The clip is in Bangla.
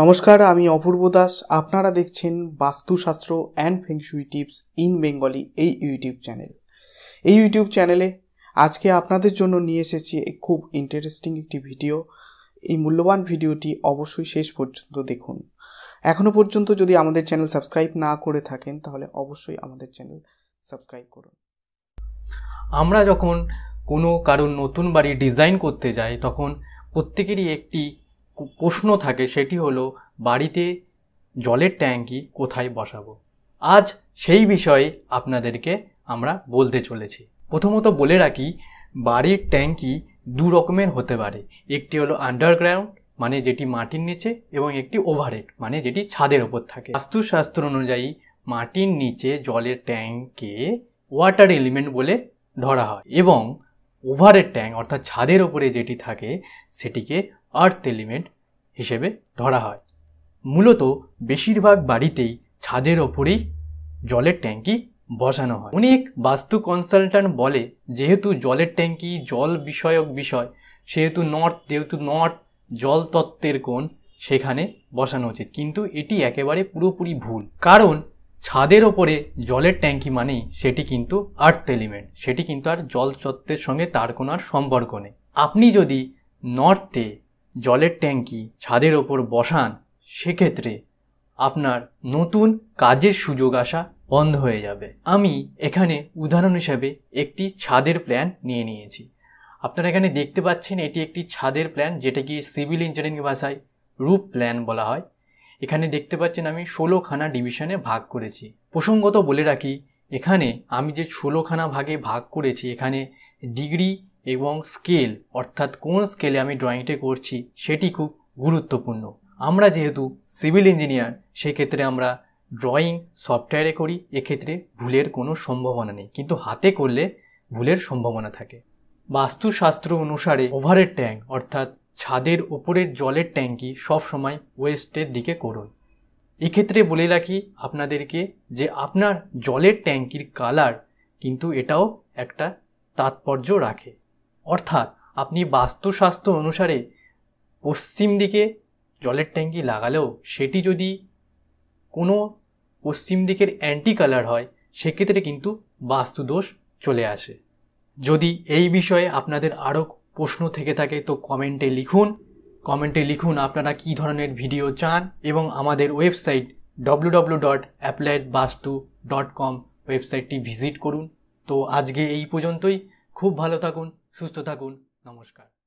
নমস্কার আমি অপূর্ব দাস আপনারা দেখছেন Vastushastra and feng shui tips in Bengali এই ইউটিউব চ্যানেল এই ইউটিউব চ্যানেলে আজকে আপনাদের জন্য নিয়ে এসেছি খুব ইন্টারেস্টিং একটি ভিডিও এই মূল্যবান ভিডিওটি অবশ্যই শেষ পর্যন্ত দেখুন এখনও পর্যন্ত যদি আমাদের চ্যানেল সাবস্ক্রাইব না করে থাকেন তাহলে অবশ্যই আমাদের চ্যানেল সাবস্ক্রাইব করুন আমরা যখন কোনো কারোর নতুন বাড়ি ডিজাইন করতে যাই তখন প্রত্যেকেরই একটি প্রশ্ন থাকে সেটি হলো বাড়িতে জলের ট্যাঙ্কি কোথায় বসাবো আজ সেই বিষয়ে আপনাদেরকে আমরা বলতে চলেছি প্রথমত বলে রাখি বাড়ির ট্যাঙ্কি দু রকমের হতে পারে একটি হলো আন্ডারগ্রাউন্ড মানে যেটি মাটির নিচে এবং একটি ওভারহেড মানে যেটি ছাদের ওপর থাকে বাস্তুশাস্ত্র অনুযায়ী মাটির নিচে জলের ট্যাঙ্কে ওয়াটার এলিমেন্ট বলে ধরা হয় এবং ওভারের ট্যাঙ্ক অর্থাৎ ছাদের ওপরে যেটি থাকে সেটিকে আর্থ এলিমেন্ট হিসেবে ধরা হয় মূলত বেশিরভাগ বাড়িতেই ছাদের ওপরেই জলের ট্যাঙ্কি বসানো হয় অনেক বাস্তু কনসালট্যান্ট বলে যেহেতু জলের ট্যাঙ্কি জল বিষয়ক বিষয় সেহেতু নর্থ যেহেতু নর্থ জল তত্ত্বের কোণ সেখানে বসানো উচিত কিন্তু এটি একেবারে পুরোপুরি ভুল কারণ ছাদের ওপরে জলের ট্যাঙ্কি মানেই সেটি কিন্তু আর্থ এলিমেন্ট সেটি কিন্তু আর জল চত্বের সঙ্গে তার কোনো আর সম্পর্ক নেই আপনি যদি নর্থে জলের ট্যাঙ্কি ছাদের ওপর বসান সেক্ষেত্রে আপনার নতুন কাজের সুযোগ আসা বন্ধ হয়ে যাবে আমি এখানে উদাহরণ হিসাবে একটি ছাদের প্ল্যান নিয়ে নিয়েছি আপনারা এখানে দেখতে পাচ্ছেন এটি একটি ছাদের প্ল্যান যেটাকে সিভিল ইঞ্জিনিয়ারিং ভাষায় রূপ প্ল্যান বলা হয় এখানে দেখতে পাচ্ছেন আমি ষোলোখানা ডিভিশনে ভাগ করেছি প্রসঙ্গত বলে রাখি এখানে আমি যে ষোলোখানা ভাগে ভাগ করেছি এখানে ডিগ্রি এবং স্কেল অর্থাৎ কোন স্কেলে আমি ড্রয়িংটি করছি সেটি খুব গুরুত্বপূর্ণ আমরা যেহেতু সিভিল ইঞ্জিনিয়ার সেক্ষেত্রে আমরা ড্রয়িং সফটওয়্যারে করি এক্ষেত্রে ভুলের কোনো সম্ভাবনা নেই কিন্তু হাতে করলে ভুলের সম্ভাবনা থাকে বাস্তুশাস্ত্র অনুসারে ওভারের ট্যাঙ্ক অর্থাৎ ছাদের ওপরের জলের ট্যাঙ্কি সবসময় ওয়েস্টের দিকে করুন এক্ষেত্রে বলে রাখি আপনাদেরকে যে আপনার জলের ট্যাঙ্কির কালার কিন্তু এটাও একটা তাৎপর্য রাখে অর্থাৎ আপনি বাস্তুস্বাস্থ্য অনুসারে পশ্চিম দিকে জলের ট্যাঙ্কি লাগালেও সেটি যদি কোনো পশ্চিম দিকের অ্যান্টি কালার হয় সেক্ষেত্রে কিন্তু বাস্তুদোষ চলে আসে যদি এই বিষয়ে আপনাদের আরও প্রশ্ন থেকে থাকে তো কমেন্টে লিখুন কমেন্টে লিখুন আপনারা কি ধরনের ভিডিও চান এবং আমাদের website W W dot applied vastu dot com ওয়েবসাইটটি ভিজিট করুন তো আজকে এই পর্যন্তই খুব ভালো থাকুন সুস্থ থাকুন নমস্কার